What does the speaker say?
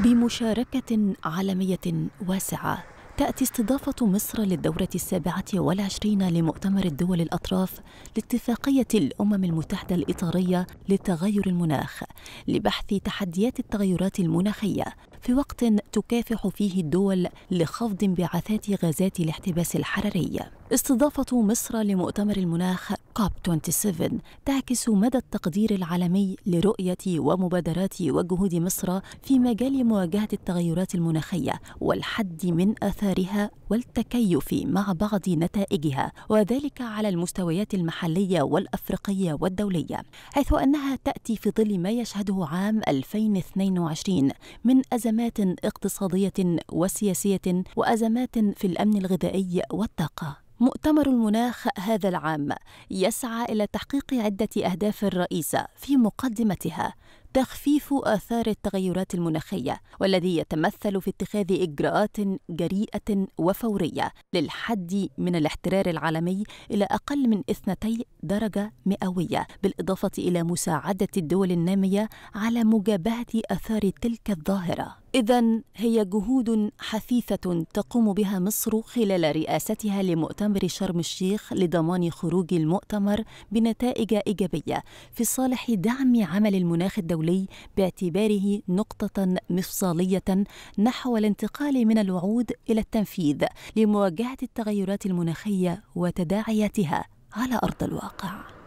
بمشاركة عالمية واسعة تأتي استضافة مصر للدورة السابعة والعشرين لمؤتمر الدول الأطراف لاتفاقية الأمم المتحدة الإطارية لتغير المناخ لبحث تحديات التغيرات المناخية في وقت تكافح فيه الدول لخفض انبعاثات غازات الاحتباس الحراري استضافة مصر لمؤتمر المناخ cop 27 تعكس مدى التقدير العالمي لرؤية ومبادرات وجهود مصر في مجال مواجهة التغيرات المناخية والحد من آثارها والتكيف مع بعض نتائجها وذلك على المستويات المحلية والأفريقية والدولية حيث أنها تأتي في ظل ما يشهده عام 2022 من أزمات اقتصادية وسياسية وأزمات في الأمن الغذائي والطاقة مؤتمر المناخ هذا العام يسعى إلى تحقيق عدة أهداف رئيسة في مقدمتها تخفيف آثار التغيرات المناخية والذي يتمثل في اتخاذ إجراءات جريئة وفورية للحد من الاحترار العالمي إلى أقل من اثنتي درجة مئوية بالإضافة إلى مساعدة الدول النامية على مجابهة آثار تلك الظاهرة إذا هي جهود حثيثة تقوم بها مصر خلال رئاستها لمؤتمر شرم الشيخ لضمان خروج المؤتمر بنتائج إيجابية في صالح دعم عمل المناخ الدولي باعتباره نقطة مفصلية نحو الانتقال من الوعود إلى التنفيذ لمواجهة التغيرات المناخية وتداعياتها على أرض الواقع.